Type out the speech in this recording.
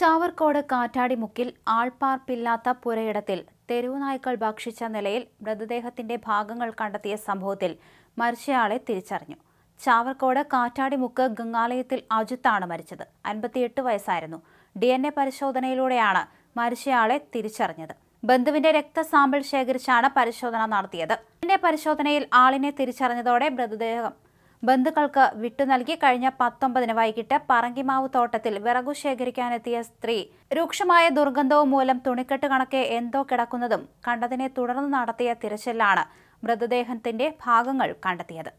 ചാവർക്കോട് കാറ്റാടിമുക്കിൽ ആൾപ്പാർപ്പില്ലാത്ത പുരയിടത്തിൽ തെരുവുനായ്ക്കൾ ഭക്ഷിച്ച നിലയിൽ മൃതദേഹത്തിന്റെ ഭാഗങ്ങൾ കണ്ടെത്തിയ സംഭവത്തിൽ മരിച്ചയാളെ തിരിച്ചറിഞ്ഞു ചാവർക്കോട് കാറ്റാടിമുക്ക് ഗംഗാലയത്തിൽ അജിത്താണ് മരിച്ചത് അൻപത്തിയെട്ട് വയസ്സായിരുന്നു ഡി എൻ എ പരിശോധനയിലൂടെയാണ് മരിച്ചയാളെ തിരിച്ചറിഞ്ഞത് ബന്ധുവിന്റെ രക്തസാമ്പിൾ ശേഖരിച്ചാണ് പരിശോധന നടത്തിയത് ഡി പരിശോധനയിൽ ആളിനെ തിരിച്ചറിഞ്ഞതോടെ മൃതദേഹം ബന്ധുക്കൾക്ക് വിട്ടു നൽകി കഴിഞ്ഞ പത്തൊമ്പതിന് വൈകിട്ട് പറങ്കിമാവ് തോട്ടത്തിൽ വിറകു ശേഖരിക്കാനെത്തിയ സ്ത്രീ രൂക്ഷമായ ദുർഗന്ധവും മൂലം തുണിക്കെട്ട് കണക്കെ എന്തോ കിടക്കുന്നതും കണ്ടതിനെ തുടർന്ന് നടത്തിയ തിരച്ചിലാണ് മൃതദേഹത്തിന്റെ ഭാഗങ്ങൾ കണ്ടെത്തിയത്